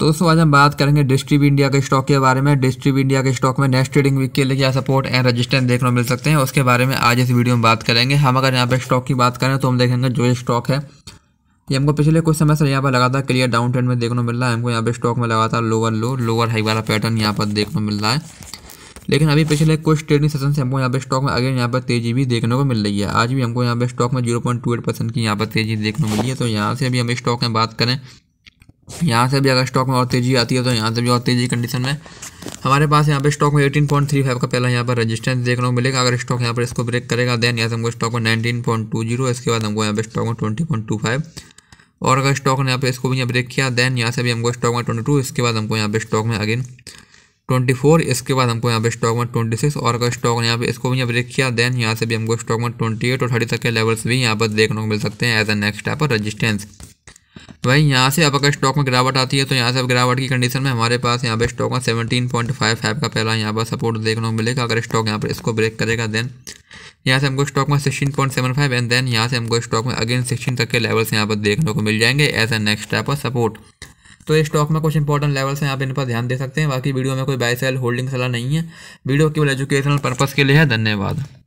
तो दोस्तों आज हम बात करेंगे डिस्ट्रीब इंडिया के स्टॉक के बारे में डिस्ट्रीब इंडिया के स्टॉक में नेक्स्ट ट्रेडिंग वीक के लिए क्या सपोर्ट एंड रजिस्टेंस देखने को मिल सकते हैं उसके बारे में आज इस वीडियो में बात करेंगे हम अगर यहाँ पर स्टॉक की बात करें तो हम देखेंगे जो स्टॉक है ये हमको पिछले कुछ समय से यहाँ पर लगातार क्लियर डाउन ट्रेंड में देखने को मिल रहा है हमको यहाँ पर स्टॉक में लगातार लोअर लो लोअर हाई वाला पैटर्न यहाँ पर देखने को मिल रहा है लेकिन अभी पिछले कुछ ट्रेडिंग सेशन से हमको यहाँ पर स्टॉक में अगेन यहाँ पर तेजी भी देखने को मिल रही है आज भी हमको यहाँ पर स्टॉक में zero point two eight percent की यहाँ पर तेजी देखने को मिली है तो यहाँ से अभी हम स्टॉक में बात करें यहाँ से भी अगर स्टॉक में और तेज़ी आती है तो यहाँ से भी और तेज़ी कंडीशन में हमारे पास यहाँ पे स्टॉक में एटीन पॉइंट थ्री फाइव का पहला यहाँ पर रेजिस्टेंस देखने को मिलेगा अगर स्टॉक यहाँ पर इसको ब्रेक करेगा देन यहाँ से हमको स्टॉक में पॉइंट टू जीरो इसके बाद हमको यहाँ पे स्टॉक में ट्वेंटी पॉइंट टू फाइव और अगर स्टॉक ने यहाँ पर इसको भी यहाँ ब्रेक किया देन यहाँ से भी हमको स्टॉक में टू इसके बाद हमको यहाँ पे स्टॉक में अगेन फोर इसके बाद हमको यहाँ पे स्टॉक में सिक्स और अगर स्टॉक ने यहाँ पर इसको भी यहाँ ब्रेक किया देन यहाँ से भी हमको स्टॉक में एट और थर्टी तक के लेवल्स भी यहाँ पर देखने को मिल सकते हैं एज ए नेक्स्ट टाइप और रजिस्टेंस वहीं यहाँ से अब अगर स्टॉक में गिरावट आती है तो यहाँ से अब गिरावट की कंडीशन में हमारे पास यहाँ पे स्टॉक में सेवनटीन पॉइंट फाइव फाइव का पहला यहाँ पर सपोर्ट देखने को मिलेगा अगर स्टॉक यहाँ पर इसको ब्रेक करेगा देन यहाँ से हमको स्टॉक में sixteen point seven five and then यहाँ से हमको स्टॉक में अगेन सिक्सटीन तक के लेवल्स यहाँ पर देखने को मिल जाएंगे as a next type of support तो ये स्टॉक में कुछ इंपॉर्टेंट लेवल्स हैं आप इन पर ध्यान दे सकते हैं बाकी वीडियो में कोई बाय सेल होल्डिंग सलाह नहीं है वीडियो केवल एजुकेशनल पर्पज़ के लिए है धन्यवाद